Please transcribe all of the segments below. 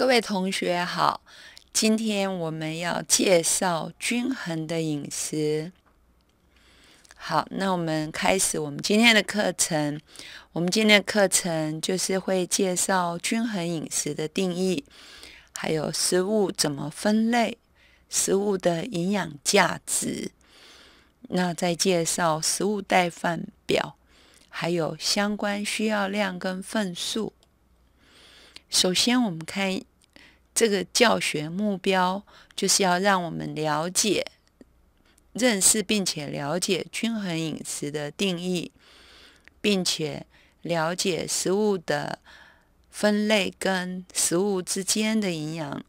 各位同学好，今天我们要介绍均衡的饮食。好，那我们开始我们今天的课程。我们今天的课程就是会介绍均衡饮食的定义，还有食物怎么分类，食物的营养价值。那再介绍食物代饭表，还有相关需要量跟份数。首先我们看。这个教学目标就是要让我们了解、认识并且了解均衡饮食的定义，并且了解食物的分类跟食物之间的营养、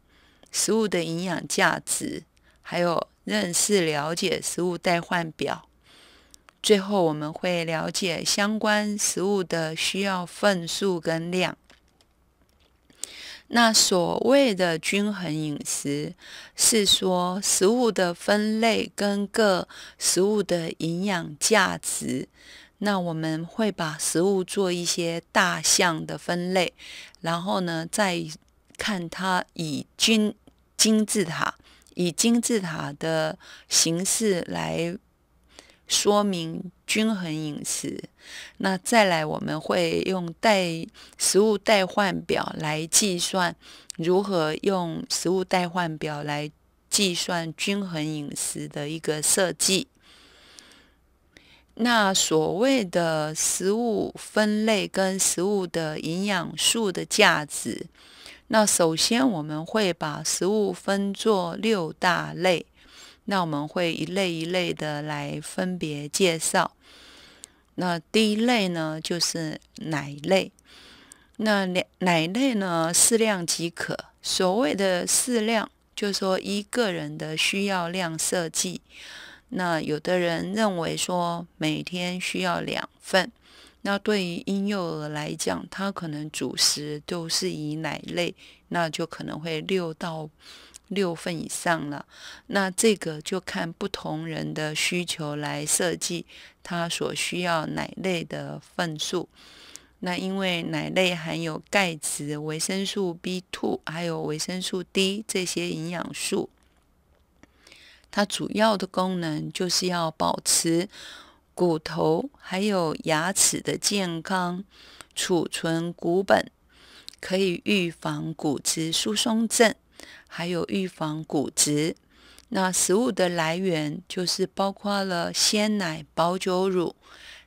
食物的营养价值，还有认识了解食物代换表。最后，我们会了解相关食物的需要份数跟量。那所谓的均衡饮食，是说食物的分类跟各食物的营养价值。那我们会把食物做一些大项的分类，然后呢，再看它以金金字塔，以金字塔的形式来。说明均衡饮食，那再来我们会用代食物代换表来计算，如何用食物代换表来计算均衡饮食的一个设计。那所谓的食物分类跟食物的营养素的价值，那首先我们会把食物分作六大类。那我们会一类一类的来分别介绍。那第一类呢，就是奶类。那奶奶类呢，适量即可。所谓的适量，就是说依个人的需要量设计。那有的人认为说每天需要两份。那对于婴幼儿来讲，他可能主食都是以奶类，那就可能会六到。六份以上了，那这个就看不同人的需求来设计，他所需要奶类的份数。那因为奶类含有钙质、维生素 B2，还有维生素 D 这些营养素，它主要的功能就是要保持骨头还有牙齿的健康，储存骨本，可以预防骨质疏松症。还有预防骨质，那食物的来源就是包括了鲜奶、保酒乳、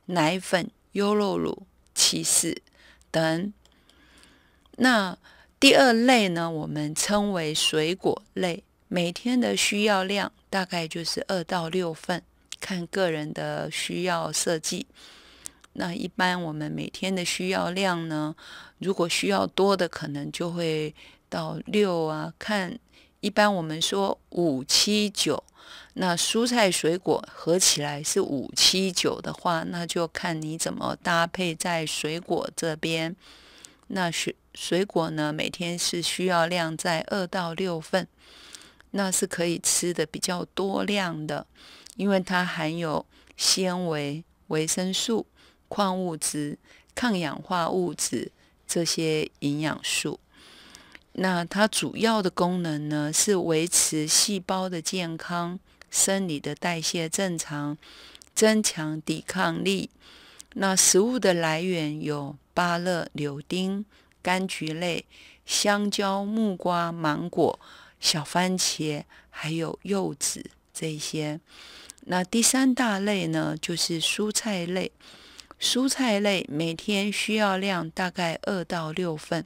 奶粉、优酪乳、起司等。那第二类呢，我们称为水果类，每天的需要量大概就是二到六份，看个人的需要设计。那一般我们每天的需要量呢，如果需要多的，可能就会。到六啊，看一般我们说五七九，那蔬菜水果合起来是五七九的话，那就看你怎么搭配在水果这边。那水水果呢，每天是需要量在二到六份，那是可以吃的比较多量的，因为它含有纤维、维生素、矿物质、抗氧化物质这些营养素。那它主要的功能呢，是维持细胞的健康，生理的代谢正常，增强抵抗力。那食物的来源有芭乐、柳丁、柑橘类、香蕉、木瓜、芒果、小番茄，还有柚子这些。那第三大类呢，就是蔬菜类。蔬菜类每天需要量大概二到六份。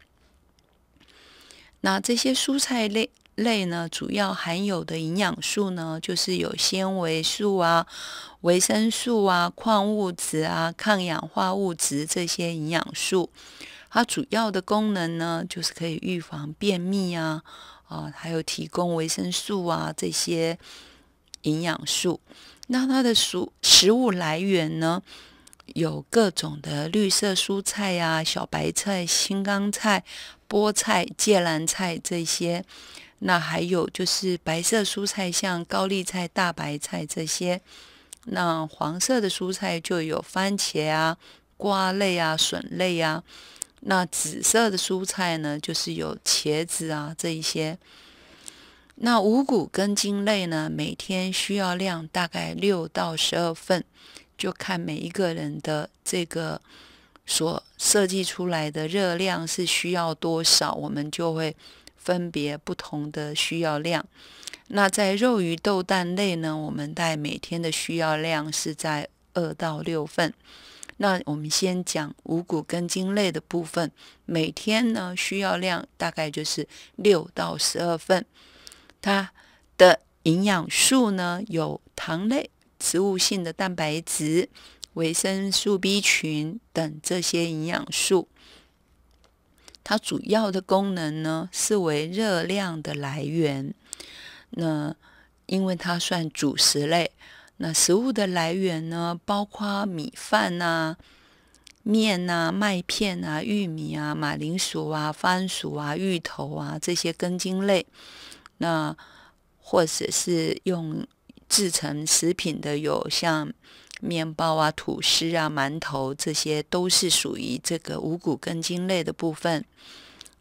那这些蔬菜类类呢，主要含有的营养素呢，就是有纤维素啊、维生素啊、矿物质啊、抗氧化物质这些营养素。它主要的功能呢，就是可以预防便秘啊，啊，还有提供维生素啊这些营养素。那它的食食物来源呢？有各种的绿色蔬菜呀，小白菜、青冈菜、菠菜、芥蓝菜这些。那还有就是白色蔬菜，像高丽菜、大白菜这些。那黄色的蔬菜就有番茄啊、瓜类啊、笋类啊。那紫色的蔬菜呢，就是有茄子啊这一些。那五谷根茎类呢，每天需要量大概六到十二份。就看每一个人的这个所设计出来的热量是需要多少，我们就会分别不同的需要量。那在肉鱼豆蛋类呢，我们带每天的需要量是在二到六份。那我们先讲五谷根茎类的部分，每天呢需要量大概就是六到十二份。它的营养素呢有糖类。植物性的蛋白质、维生素 B 群等这些营养素，它主要的功能呢是为热量的来源。那因为它算主食类，那食物的来源呢包括米饭啊、面啊、麦片啊、玉米啊、马铃薯啊、番薯啊、芋头啊这些根茎类，那或者是用。制成食品的有像面包啊、吐司啊、馒头，这些都是属于这个五谷根茎类的部分。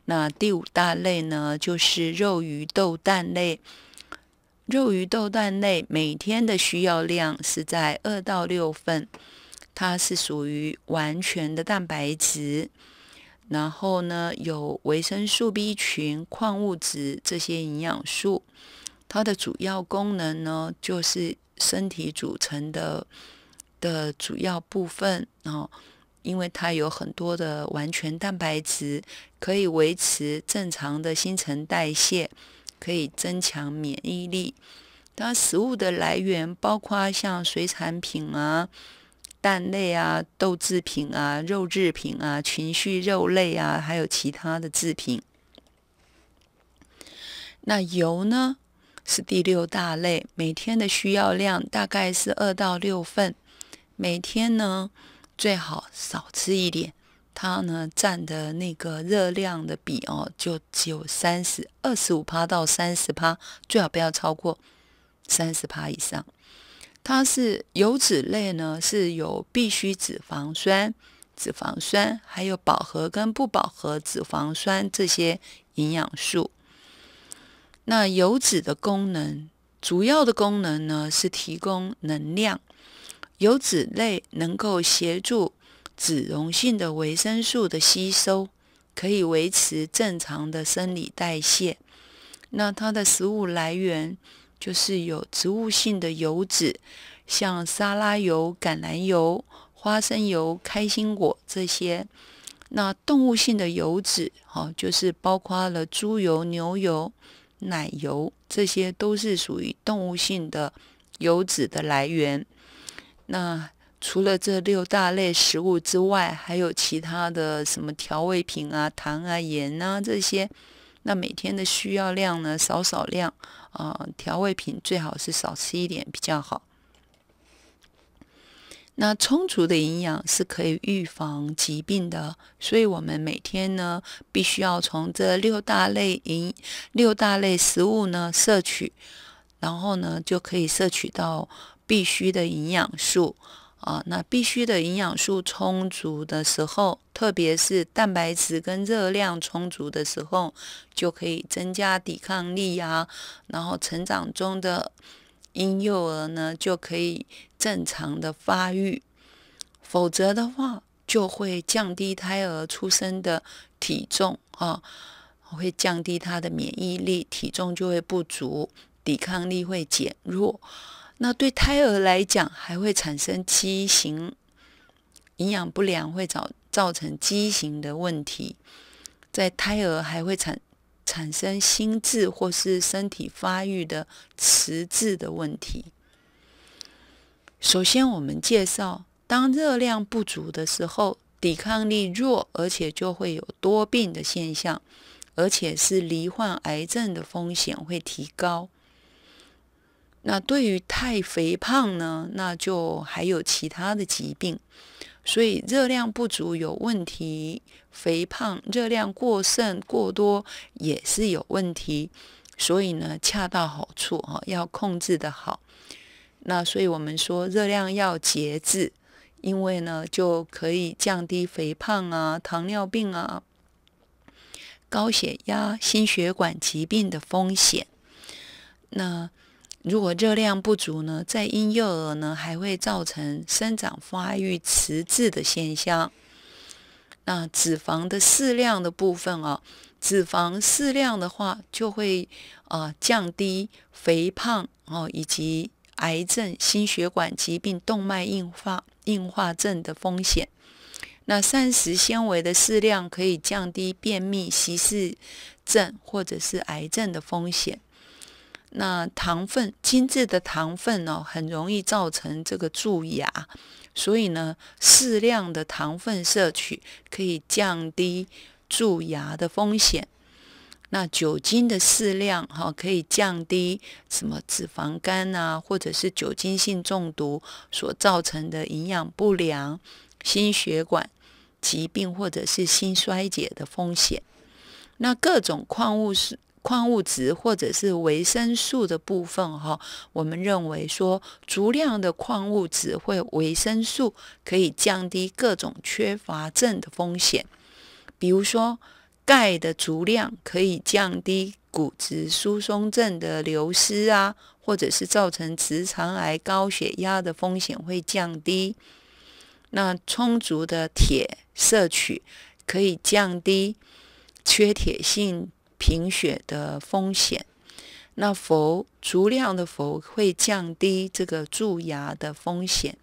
那第五大类呢，就是肉鱼豆蛋类。肉鱼豆蛋类每天的需要量是在二到六份，它是属于完全的蛋白质。然后呢，有维生素 B 群、矿物质这些营养素。它的主要功能呢，就是身体组成的的主要部分哦，因为它有很多的完全蛋白质，可以维持正常的新陈代谢，可以增强免疫力。它食物的来源包括像水产品啊、蛋类啊、豆制品啊、肉制品啊、情绪肉类啊，还有其他的制品。那油呢？是第六大类，每天的需要量大概是二到六份，每天呢最好少吃一点，它呢占的那个热量的比哦，就只有三十二十五趴到三十趴，最好不要超过三十趴以上。它是油脂类呢，是有必需脂肪酸、脂肪酸，还有饱和跟不饱和脂肪酸这些营养素。那油脂的功能，主要的功能呢是提供能量。油脂类能够协助脂溶性的维生素的吸收，可以维持正常的生理代谢。那它的食物来源就是有植物性的油脂，像沙拉油、橄榄油、花生油、开心果这些。那动物性的油脂，哈，就是包括了猪油、牛油。奶油这些都是属于动物性的油脂的来源。那除了这六大类食物之外，还有其他的什么调味品啊、糖啊、盐啊这些？那每天的需要量呢？少少量啊，调味品最好是少吃一点比较好。那充足的营养是可以预防疾病的，所以我们每天呢，必须要从这六大类营六大类食物呢摄取，然后呢就可以摄取到必须的营养素啊。那必须的营养素充足的时候，特别是蛋白质跟热量充足的时候，就可以增加抵抗力啊，然后成长中的。婴幼儿呢就可以正常的发育，否则的话就会降低胎儿出生的体重啊，会降低他的免疫力，体重就会不足，抵抗力会减弱。那对胎儿来讲，还会产生畸形，营养不良会造造成畸形的问题，在胎儿还会产。产生心智或是身体发育的迟滞的问题。首先，我们介绍，当热量不足的时候，抵抗力弱，而且就会有多病的现象，而且是罹患癌症的风险会提高。那对于太肥胖呢，那就还有其他的疾病。所以热量不足有问题，肥胖热量过剩过多也是有问题。所以呢，恰到好处哈，要控制的好。那所以我们说热量要节制，因为呢就可以降低肥胖啊、糖尿病啊、高血压、心血管疾病的风险。那。如果热量不足呢，在婴幼儿呢还会造成生长发育迟滞的现象。那脂肪的适量的部分啊，脂肪适量的话就会啊降低肥胖哦以及癌症、心血管疾病、动脉硬化硬化症的风险。那膳食纤维的适量可以降低便秘、稀释症或者是癌症的风险。那糖分，精致的糖分呢，很容易造成这个蛀牙，所以呢，适量的糖分摄取可以降低蛀牙的风险。那酒精的适量哈，可以降低什么脂肪肝啊，或者是酒精性中毒所造成的营养不良、心血管疾病或者是心衰竭的风险。那各种矿物质。矿物质或者是维生素的部分，哈，我们认为说足量的矿物质或维生素可以降低各种缺乏症的风险。比如说，钙的足量可以降低骨质疏松症的流失啊，或者是造成直肠癌、高血压的风险会降低。那充足的铁摄取可以降低缺铁性。贫血的风险。那氟足量的氟会降低这个蛀牙的风险。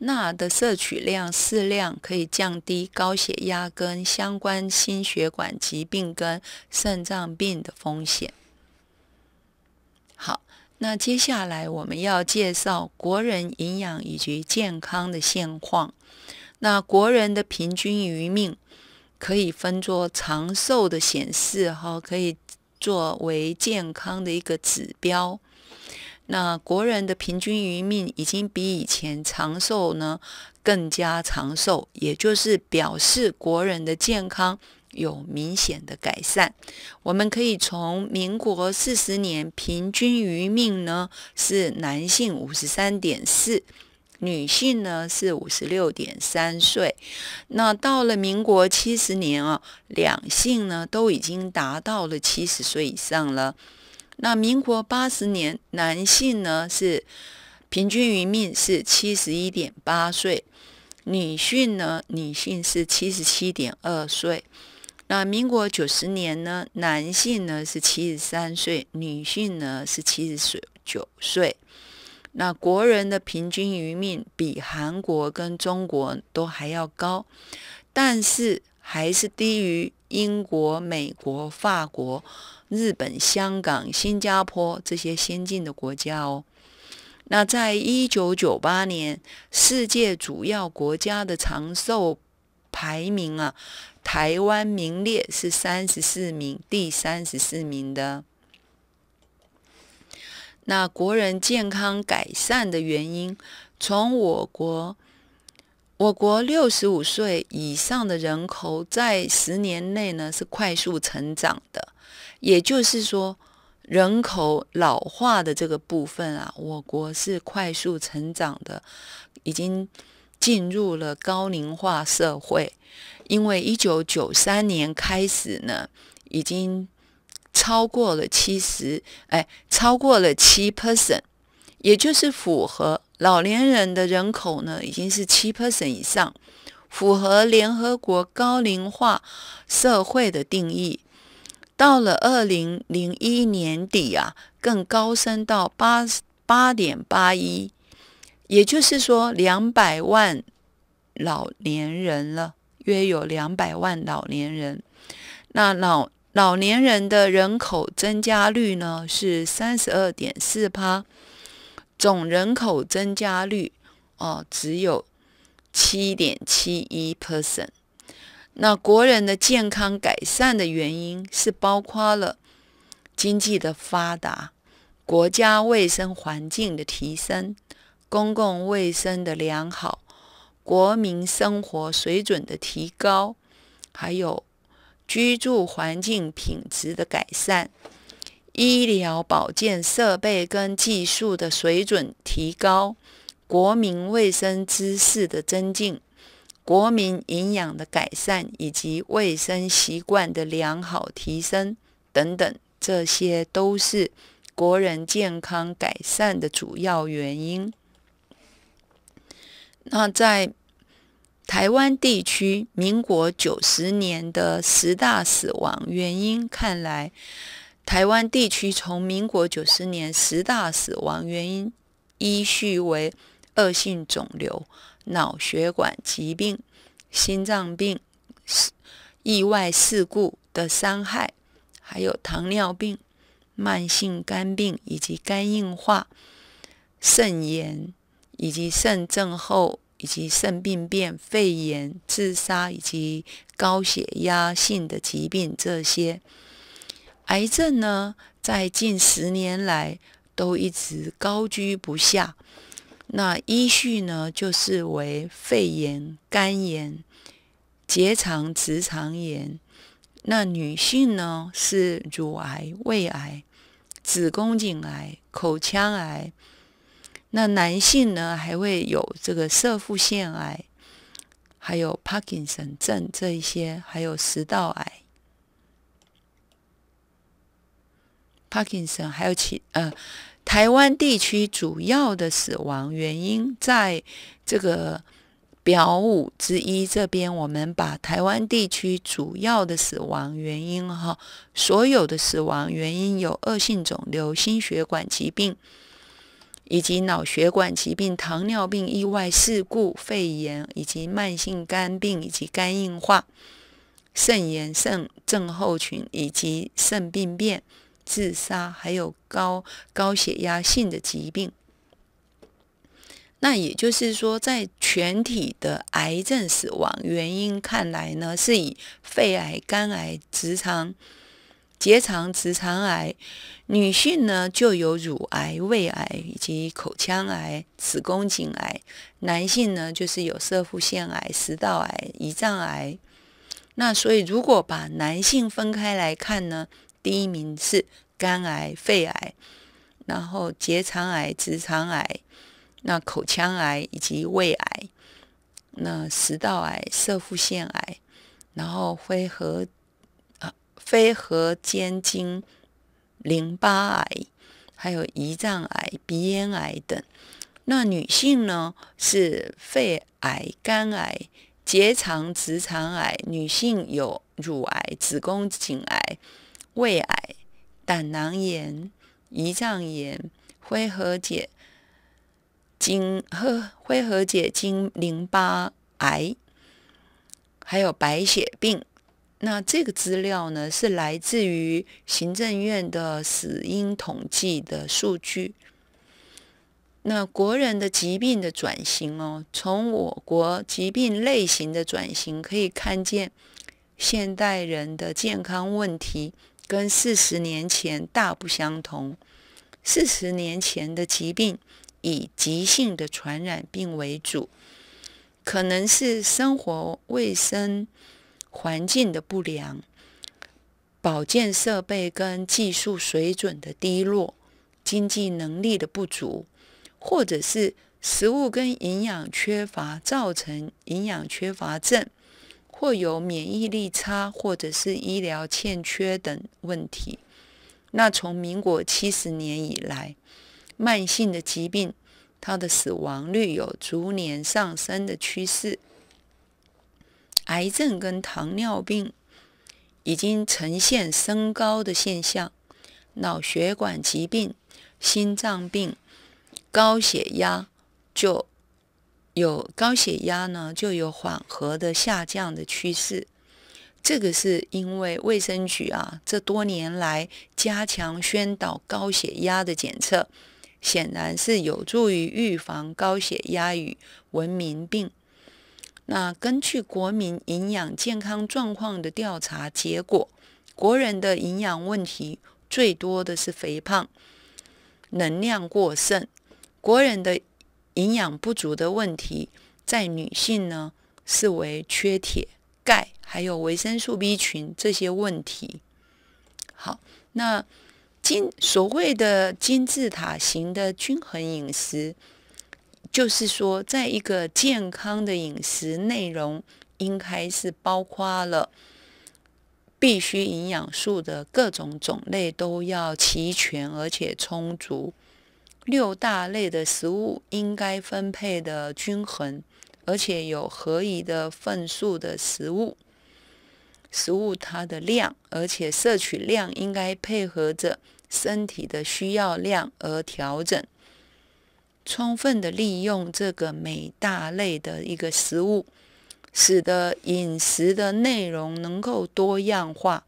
钠的摄取量适量可以降低高血压跟相关心血管疾病跟肾脏病的风险。好，那接下来我们要介绍国人营养以及健康的现况。那国人的平均余命。可以分作长寿的显示，哈，可以作为健康的一个指标。那国人的平均余命已经比以前长寿呢，更加长寿，也就是表示国人的健康有明显的改善。我们可以从民国四十年平均余命呢，是男性五十三点四。女性呢是五十六点三岁，那到了民国七十年啊，两性呢都已经达到了七十岁以上了。那民国八十年，男性呢是平均余命是七十一点八岁，女性呢女性是七十七点二岁。那民国九十年呢，男性呢是七十三岁，女性呢是七十岁九岁。那国人的平均余命比韩国跟中国都还要高，但是还是低于英国、美国、法国、日本、香港、新加坡这些先进的国家哦。那在一九九八年，世界主要国家的长寿排名啊，台湾名列是三十四名，第三十四名的。那国人健康改善的原因，从我国，我国六十五岁以上的人口在十年内呢是快速成长的，也就是说，人口老化的这个部分啊，我国是快速成长的，已经进入了高龄化社会，因为一九九三年开始呢，已经。超过了七十，哎，超过了七 percent，也就是符合老年人的人口呢，已经是七 percent 以上，符合联合国高龄化社会的定义。到了二零零一年底啊，更高升到八八点八一，也就是说两百万老年人了，约有两百万老年人，那老。老年人的人口增加率呢是三十二点四帕，总人口增加率哦只有七点七一 percent。那国人的健康改善的原因是包括了经济的发达、国家卫生环境的提升、公共卫生的良好、国民生活水准的提高，还有。居住环境品质的改善、医疗保健设备跟技术的水准提高、国民卫生知识的增进、国民营养的改善以及卫生习惯的良好提升等等，这些都是国人健康改善的主要原因。那在台湾地区民国九十年的十大死亡原因，看来台湾地区从民国九十年十大死亡原因依序为恶性肿瘤、脑血管疾病、心脏病、意外事故的伤害，还有糖尿病、慢性肝病以及肝硬化、肾炎以及肾症后。以及肾病变、肺炎、自杀以及高血压性的疾病，这些癌症呢，在近十年来都一直高居不下。那依序呢，就是为肺炎、肝炎、结肠直肠炎。那女性呢，是乳癌、胃癌、子宫颈癌、口腔癌。那男性呢，还会有这个射腹腺癌，还有帕金森症这一些，还有食道癌、帕金森，还有其呃，台湾地区主要的死亡原因，在这个表五之一这边，我们把台湾地区主要的死亡原因哈，所有的死亡原因有恶性肿瘤、心血管疾病。以及脑血管疾病、糖尿病、意外事故、肺炎以及慢性肝病以及肝硬化、肾炎、肾症候群以及肾病变、自杀，还有高高血压性的疾病。那也就是说，在全体的癌症死亡原因看来呢，是以肺癌、肝癌、直肠。结肠、直肠癌，女性呢就有乳癌、胃癌以及口腔癌、子宫颈癌；男性呢就是有色复腺癌、食道癌、胰脏癌。那所以，如果把男性分开来看呢，第一名是肝癌、肺癌，然后结肠癌、直肠癌，那口腔癌以及胃癌，那食道癌、色复腺癌，然后会和。肺和间颈淋巴癌，还有胰脏癌、鼻咽癌等。那女性呢？是肺癌、肝癌、结肠直肠癌。女性有乳癌、子宫颈癌、胃癌、胆囊炎、胰脏炎、灰核结，晶和灰核结晶淋巴癌，还有白血病。那这个资料呢，是来自于行政院的死因统计的数据。那国人的疾病的转型哦，从我国疾病类型的转型可以看见，现代人的健康问题跟四十年前大不相同。四十年前的疾病以急性的传染病为主，可能是生活卫生。环境的不良、保健设备跟技术水准的低落、经济能力的不足，或者是食物跟营养缺乏造成营养缺乏症，或有免疫力差，或者是医疗欠缺等问题。那从民国七十年以来，慢性的疾病，它的死亡率有逐年上升的趋势。癌症跟糖尿病已经呈现升高的现象，脑血管疾病、心脏病、高血压就有高血压呢就有缓和的下降的趋势。这个是因为卫生局啊，这多年来加强宣导高血压的检测，显然是有助于预防高血压与文明病。那根据国民营养健康状况的调查结果，国人的营养问题最多的是肥胖、能量过剩。国人的营养不足的问题，在女性呢视为缺铁、钙，还有维生素 B 群这些问题。好，那金所谓的金字塔型的均衡饮食。就是说，在一个健康的饮食内容，应该是包括了必须营养素的各种种类都要齐全而且充足。六大类的食物应该分配的均衡，而且有合宜的份数的食物，食物它的量，而且摄取量应该配合着身体的需要量而调整。充分的利用这个每大类的一个食物，使得饮食的内容能够多样化，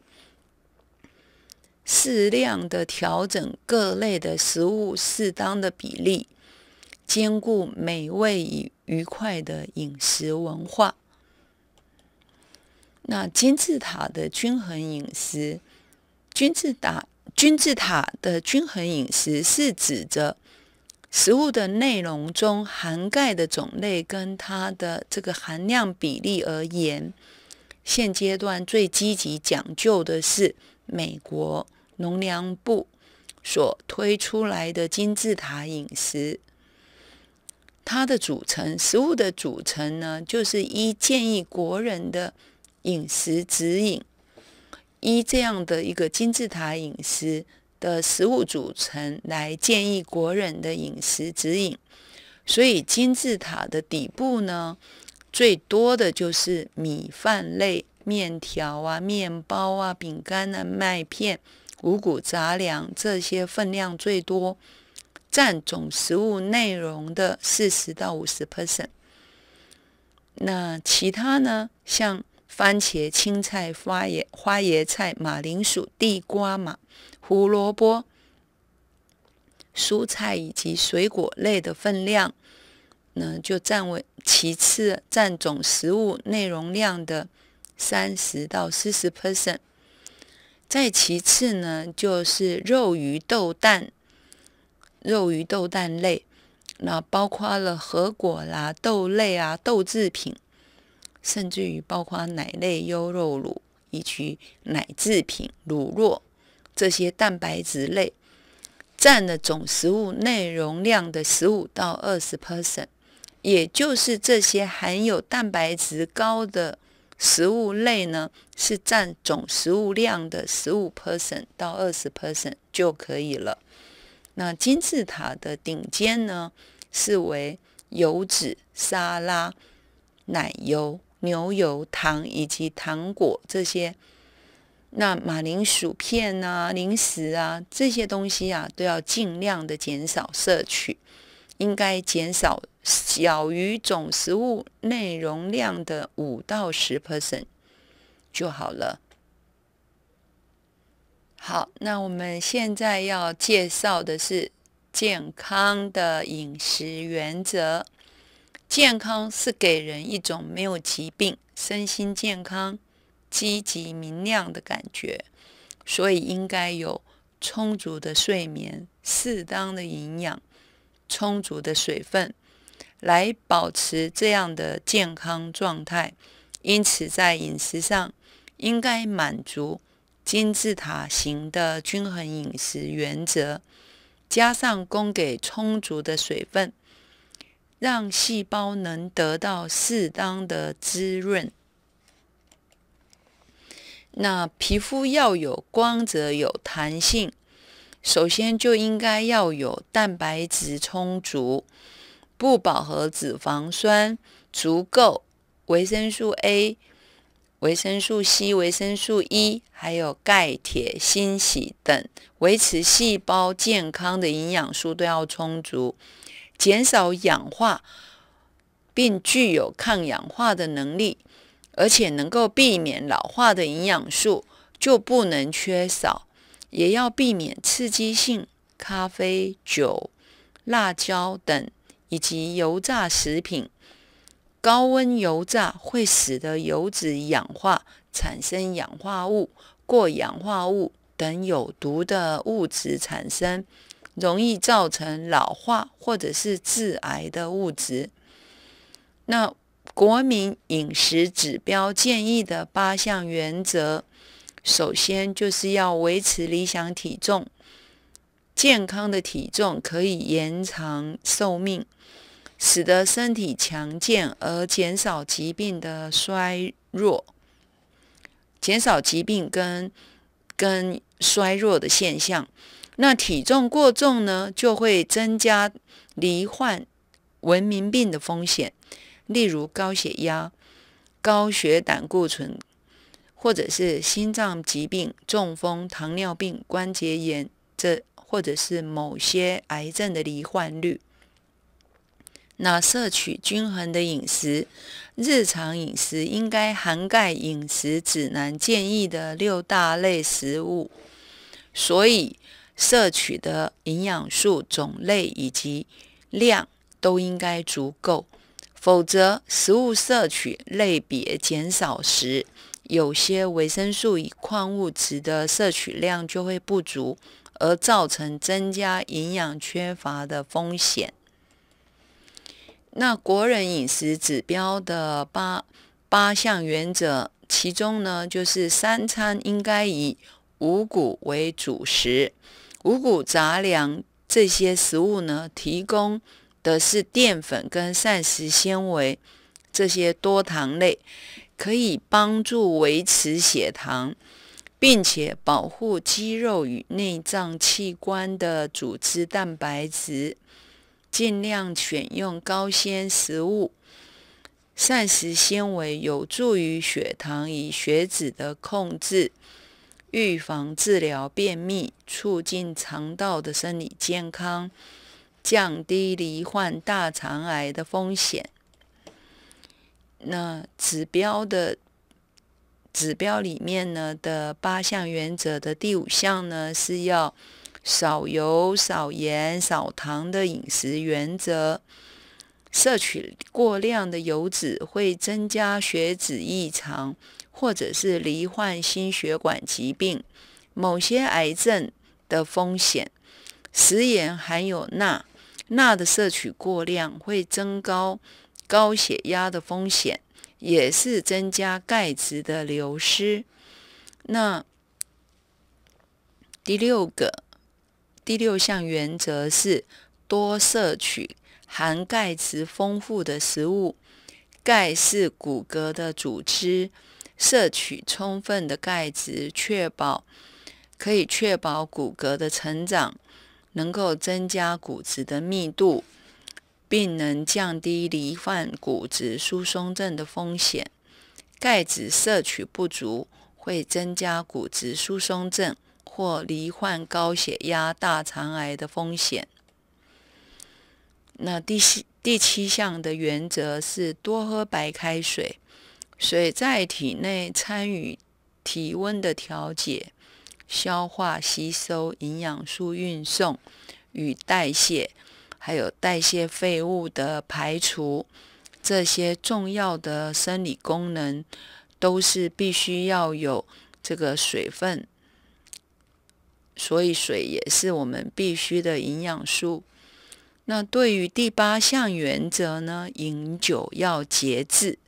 适量的调整各类的食物适当的比例，兼顾美味与愉快的饮食文化。那金字塔的均衡饮食，金字塔金字塔的均衡饮食是指着。食物的内容中含钙的种类跟它的这个含量比例而言，现阶段最积极讲究的是美国农粮部所推出来的金字塔饮食。它的组成，食物的组成呢，就是一建议国人的饮食指引，依这样的一个金字塔饮食。的食物组成来建议国人的饮食指引，所以金字塔的底部呢，最多的就是米饭类、面条啊、面包啊、饼干啊、麦片、五谷杂粮这些分量最多，占总食物内容的四十到五十 percent。那其他呢，像番茄、青菜、花椰花椰菜、马铃薯、地瓜嘛。胡萝卜、蔬菜以及水果类的分量，呢就占为其次，占总食物内容量的三十到四十 percent。再其次呢，就是肉、鱼、豆、蛋、肉、鱼、豆、蛋类，那包括了核果啦、豆类啊、豆制品，甚至于包括奶类、优肉乳以及奶制品、乳酪。这些蛋白质类占了总食物内容量的十五到二十 percent，也就是这些含有蛋白质高的食物类呢，是占总食物量的十五 percent 到二十 percent 就可以了。那金字塔的顶尖呢，是为油脂、沙拉、奶油、牛油、糖以及糖果这些。那马铃薯片呐、零食啊这些东西啊，都要尽量的减少摄取，应该减少小于总食物内容量的五到十 percent 就好了。好，那我们现在要介绍的是健康的饮食原则。健康是给人一种没有疾病、身心健康。积极明亮的感觉，所以应该有充足的睡眠、适当的营养、充足的水分，来保持这样的健康状态。因此，在饮食上应该满足金字塔型的均衡饮食原则，加上供给充足的水分，让细胞能得到适当的滋润。那皮肤要有光泽、有弹性，首先就应该要有蛋白质充足、不饱和脂肪酸足够、维生素 A、维生素 C、维生素 E，还有钙、铁、锌、硒等维持细胞健康的营养素都要充足，减少氧化，并具有抗氧化的能力。而且能够避免老化的营养素就不能缺少，也要避免刺激性咖啡、酒、辣椒等，以及油炸食品。高温油炸会使得油脂氧化，产生氧化物、过氧化物等有毒的物质产生，容易造成老化或者是致癌的物质。那。国民饮食指标建议的八项原则，首先就是要维持理想体重。健康的体重可以延长寿命，使得身体强健而减少疾病的衰弱，减少疾病跟跟衰弱的现象。那体重过重呢，就会增加罹患文明病的风险。例如高血压、高血胆固醇，或者是心脏疾病、中风、糖尿病、关节炎，这或者是某些癌症的罹患率。那摄取均衡的饮食，日常饮食应该涵盖饮食指南建议的六大类食物，所以摄取的营养素种类以及量都应该足够。否则，食物摄取类别减少时，有些维生素与矿物质的摄取量就会不足，而造成增加营养缺乏的风险。那国人饮食指标的八八项原则，其中呢，就是三餐应该以五谷为主食，五谷杂粮这些食物呢，提供。的是淀粉跟膳食纤维这些多糖类，可以帮助维持血糖，并且保护肌肉与内脏器官的组织蛋白质。尽量选用高纤食物，膳食纤维有助于血糖与血脂的控制，预防治疗便秘，促进肠道的生理健康。降低罹患大肠癌的风险。那指标的指标里面呢的八项原则的第五项呢是要少油、少盐、少糖的饮食原则。摄取过量的油脂会增加血脂异常，或者是罹患心血管疾病、某些癌症的风险。食盐含有钠。钠的摄取过量会增高高血压的风险，也是增加钙质的流失。那第六个第六项原则是多摄取含钙质丰富的食物。钙是骨骼的组织，摄取充分的钙质，确保可以确保骨骼的成长。能够增加骨质的密度，并能降低罹患骨质疏松症的风险。钙质摄取不足会增加骨质疏松症或罹患高血压、大肠癌的风险。那第七第七项的原则是多喝白开水，水在体内参与体温的调节。消化吸收、营养素运送与代谢，还有代谢废物的排除，这些重要的生理功能都是必须要有这个水分，所以水也是我们必须的营养素。那对于第八项原则呢，饮酒要节制，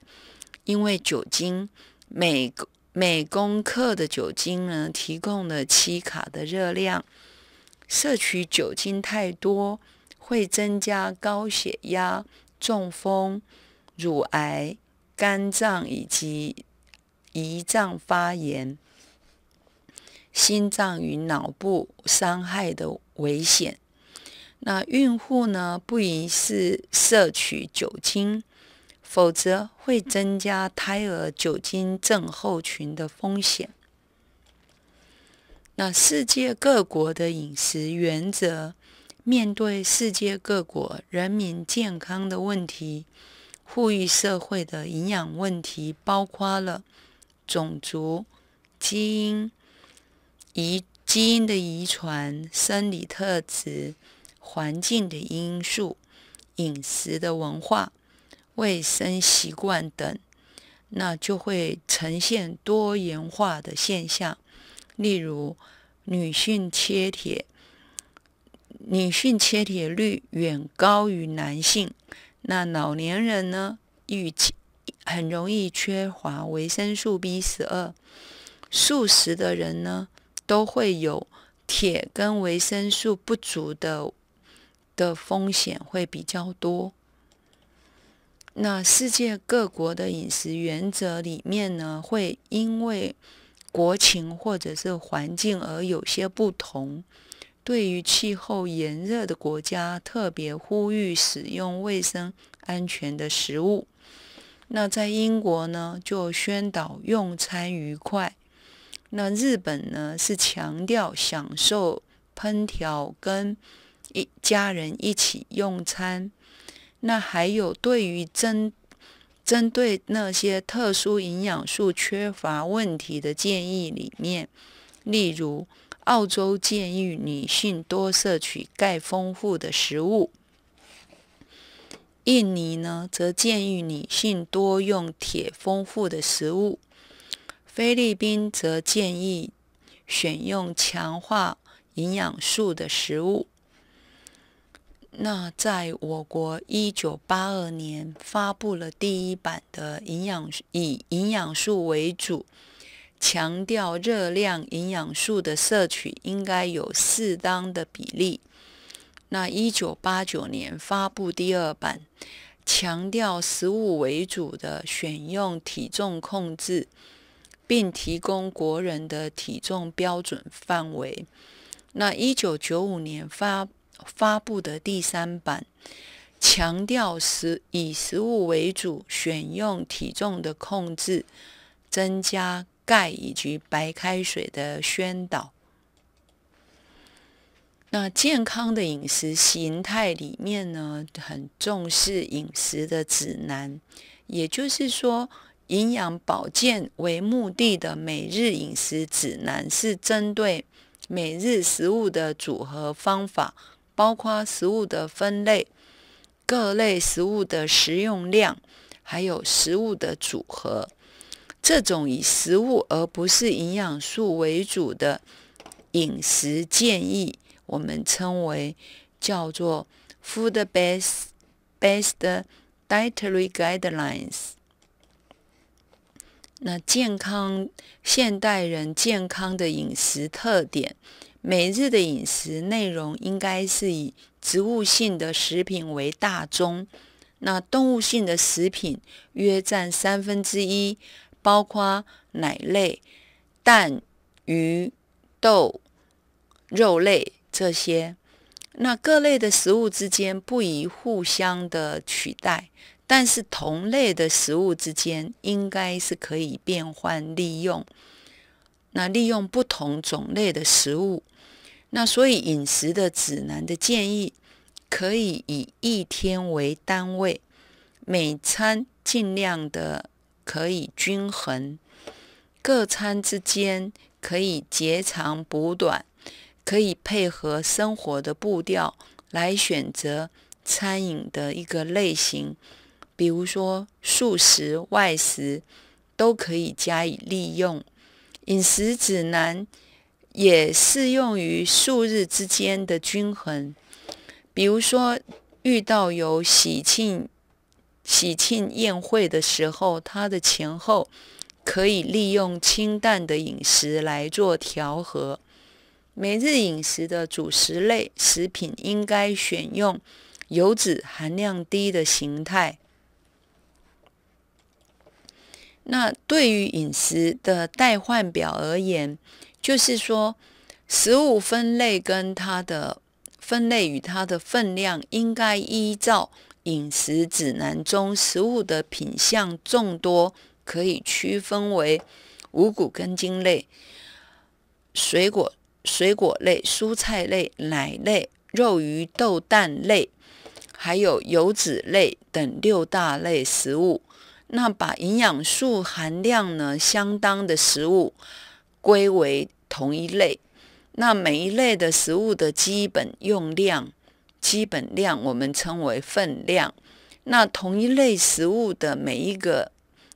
因为酒精每每公克的酒精呢，提供了七卡的热量。摄取酒精太多，会增加高血压、中风、乳癌、肝脏以及胰脏发炎、心脏与脑部伤害的危险。那孕妇呢，不宜是摄取酒精。否则会增加胎儿酒精症候群的风险。那世界各国的饮食原则，面对世界各国人民健康的问题，呼吁社会的营养问题，包括了种族、基因遗基因的遗传、生理特质、环境的因素、饮食的文化。卫生习惯等，那就会呈现多元化的现象。例如，女性缺铁，女性缺铁率远高于男性。那老年人呢，期很容易缺乏维生素 B 十二。素食的人呢，都会有铁跟维生素不足的的风险会比较多。那世界各国的饮食原则里面呢，会因为国情或者是环境而有些不同。对于气候炎热的国家，特别呼吁使用卫生安全的食物。那在英国呢，就宣导用餐愉快。那日本呢，是强调享受烹调，跟一家人一起用餐。那还有对于针针对那些特殊营养素缺乏问题的建议里面，例如澳洲建议女性多摄取钙丰富的食物，印尼呢则建议女性多用铁丰富的食物，菲律宾则建议选用强化营养素的食物。那在我国，一九八二年发布了第一版的营养，以营养素为主，强调热量营养素的摄取应该有适当的比例。那一九八九年发布第二版，强调食物为主的选用体重控制，并提供国人的体重标准范围。那一九九五年发。发布的第三版强调食以食物为主，选用体重的控制，增加钙以及白开水的宣导。那健康的饮食形态里面呢，很重视饮食的指南，也就是说，营养保健为目的的每日饮食指南是针对每日食物的组合方法。包括食物的分类、各类食物的食用量，还有食物的组合。这种以食物而不是营养素为主的饮食建议，我们称为叫做 Food-Based Best Dietary Guidelines。那健康现代人健康的饮食特点。每日的饮食内容应该是以植物性的食品为大宗，那动物性的食品约占三分之一，包括奶类、蛋、鱼、豆、肉类这些。那各类的食物之间不宜互相的取代，但是同类的食物之间应该是可以变换利用。那利用不同种类的食物。那所以饮食的指南的建议，可以以一天为单位，每餐尽量的可以均衡，各餐之间可以截长补短，可以配合生活的步调来选择餐饮的一个类型，比如说素食、外食都可以加以利用。饮食指南。也适用于数日之间的均衡，比如说遇到有喜庆、喜庆宴会的时候，它的前后可以利用清淡的饮食来做调和。每日饮食的主食类食品应该选用油脂含量低的形态。那对于饮食的代换表而言，就是说，食物分类跟它的分类与它的分量，应该依照饮食指南中，食物的品相众多，可以区分为五谷根茎类、水果、水果类、蔬菜类、奶类、肉鱼豆蛋类，还有油脂类等六大类食物。那把营养素含量呢相当的食物归为。同一类，那每一类的食物的基本用量、基本量，我们称为分量。那同一类食物的每一个、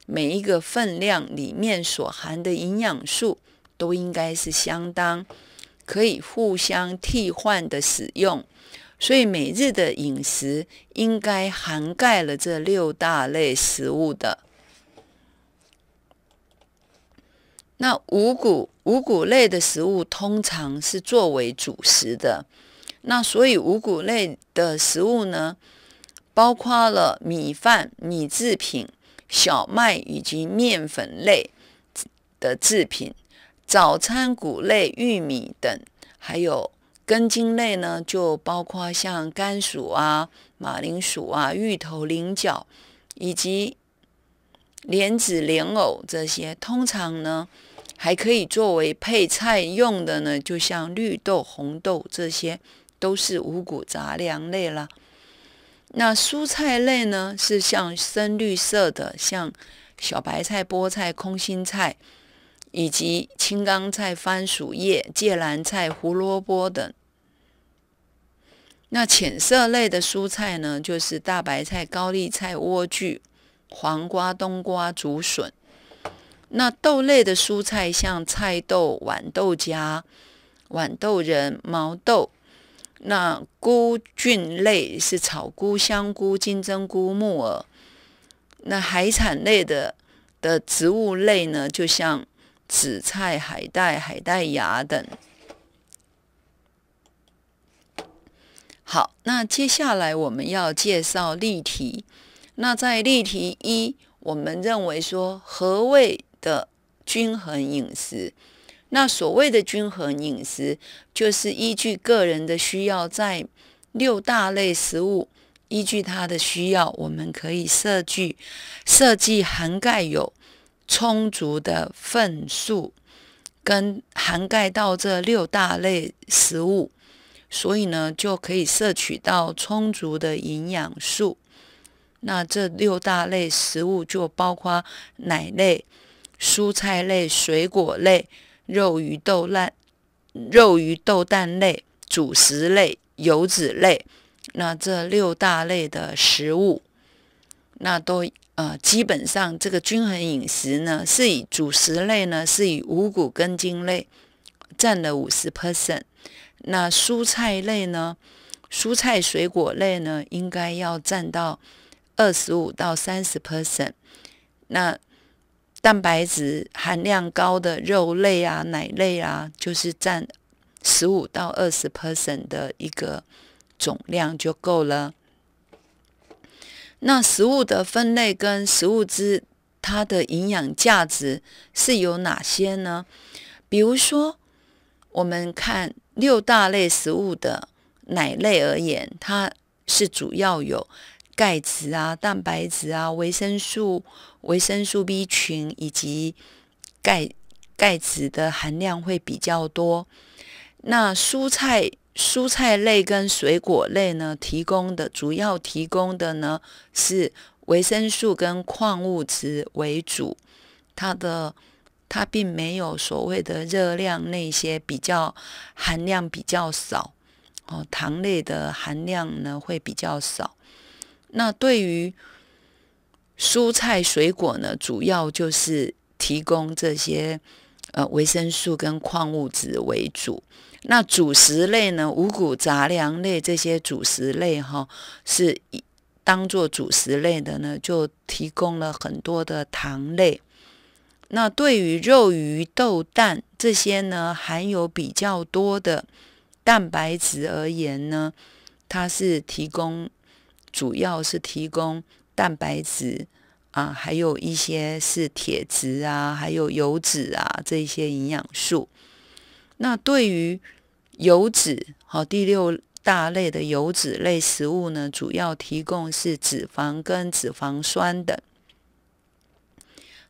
每一个分量里面所含的营养素，都应该是相当可以互相替换的使用。所以每日的饮食应该涵盖了这六大类食物的。那五谷。五谷类的食物通常是作为主食的，那所以五谷类的食物呢，包括了米饭、米制品、小麦以及面粉类的制品，早餐谷类、玉米等，还有根茎类呢，就包括像甘薯啊、马铃薯啊、芋头、菱角，以及莲子、莲藕这些，通常呢。还可以作为配菜用的呢，就像绿豆、红豆这些，都是五谷杂粮类了。那蔬菜类呢，是像深绿色的，像小白菜、菠菜、空心菜，以及青冈菜、番薯叶、芥蓝菜、胡萝卜等。那浅色类的蔬菜呢，就是大白菜、高丽菜、莴苣、黄瓜、冬瓜、竹笋。那豆类的蔬菜像菜豆、豌豆荚、豌豆仁、毛豆。那菇菌类是草菇、香菇、金针菇、木耳。那海产类的的植物类呢，就像紫菜、海带、海带芽等。好，那接下来我们要介绍例题。那在例题一，我们认为说何谓？的均衡饮食，那所谓的均衡饮食，就是依据个人的需要，在六大类食物，依据它的需要，我们可以设计设计涵盖有充足的份数，跟涵盖到这六大类食物，所以呢就可以摄取到充足的营养素。那这六大类食物就包括奶类。蔬菜类、水果类、肉鱼豆烂、肉鱼豆蛋类、主食类、油脂类，那这六大类的食物，那都呃，基本上这个均衡饮食呢，是以主食类呢，是以五谷根茎类占了五十 percent，那蔬菜类呢，蔬菜水果类呢，应该要占到二十五到三十 percent，那。蛋白质含量高的肉类啊、奶类啊，就是占十五到二十 percent 的一个总量就够了。那食物的分类跟食物之它的营养价值是有哪些呢？比如说，我们看六大类食物的奶类而言，它是主要有钙质啊、蛋白质啊、维生素。维生素 B 群以及钙、钙质的含量会比较多。那蔬菜、蔬菜类跟水果类呢，提供的主要提供的呢是维生素跟矿物质为主。它的它并没有所谓的热量，那些比较含量比较少哦，糖类的含量呢会比较少。那对于。蔬菜水果呢，主要就是提供这些呃维生素跟矿物质为主。那主食类呢，五谷杂粮类这些主食类哈，是当做主食类的呢，就提供了很多的糖类。那对于肉、鱼、豆、蛋这些呢，含有比较多的蛋白质而言呢，它是提供，主要是提供蛋白质。啊，还有一些是铁质啊，还有油脂啊，这些营养素。那对于油脂，好，第六大类的油脂类食物呢，主要提供是脂肪跟脂肪酸等。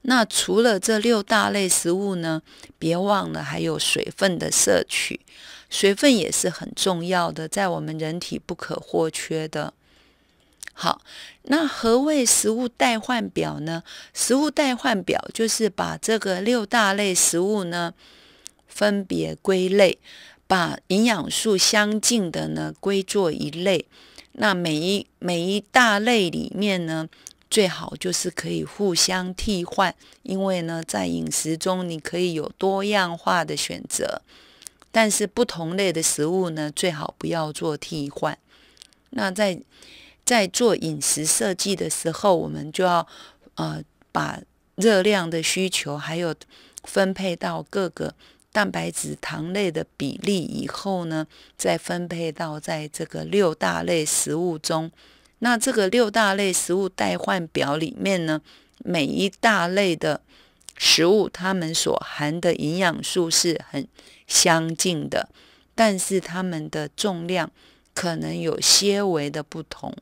那除了这六大类食物呢，别忘了还有水分的摄取，水分也是很重要的，在我们人体不可或缺的。好，那何谓食物代换表呢？食物代换表就是把这个六大类食物呢，分别归类，把营养素相近的呢归作一类。那每一每一大类里面呢，最好就是可以互相替换，因为呢，在饮食中你可以有多样化的选择，但是不同类的食物呢，最好不要做替换。那在在做饮食设计的时候，我们就要，呃，把热量的需求还有分配到各个蛋白质、糖类的比例以后呢，再分配到在这个六大类食物中。那这个六大类食物代换表里面呢，每一大类的食物，它们所含的营养素是很相近的，但是它们的重量可能有些微的不同。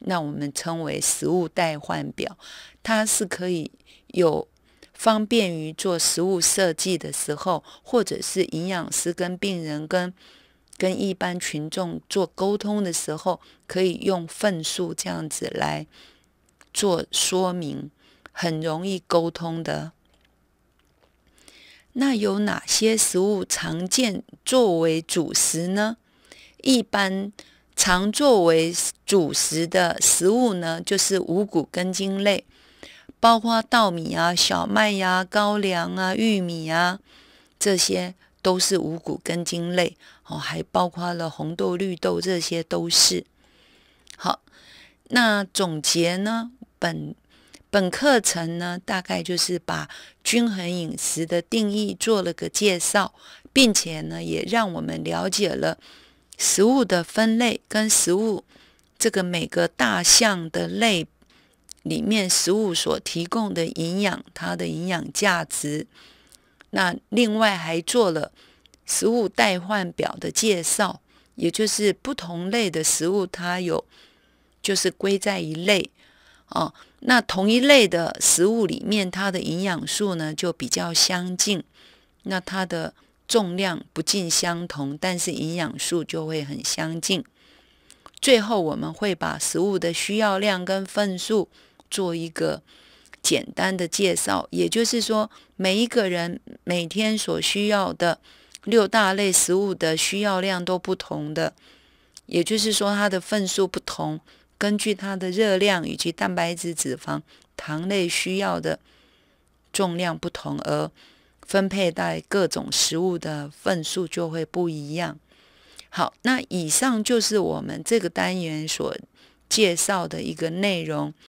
那我们称为食物代换表，它是可以有方便于做食物设计的时候，或者是营养师跟病人跟跟一般群众做沟通的时候，可以用份数这样子来做说明，很容易沟通的。那有哪些食物常见作为主食呢？一般。常作为主食的食物呢，就是五谷根茎类，包括稻米啊、小麦呀、高粱啊、玉米啊，这些都是五谷根茎类哦，还包括了红豆、绿豆，这些都是。好，那总结呢，本本课程呢，大概就是把均衡饮食的定义做了个介绍，并且呢，也让我们了解了。食物的分类跟食物这个每个大项的类里面，食物所提供的营养，它的营养价值。那另外还做了食物代换表的介绍，也就是不同类的食物，它有就是归在一类哦。那同一类的食物里面，它的营养素呢就比较相近，那它的。重量不尽相同，但是营养素就会很相近。最后，我们会把食物的需要量跟份数做一个简单的介绍，也就是说，每一个人每天所需要的六大类食物的需要量都不同的，也就是说，它的份数不同，根据它的热量以及蛋白质、脂肪、糖类需要的重量不同而。分配在各种食物的份数就会不一样。好，那以上就是我们这个单元所介绍的一个内容。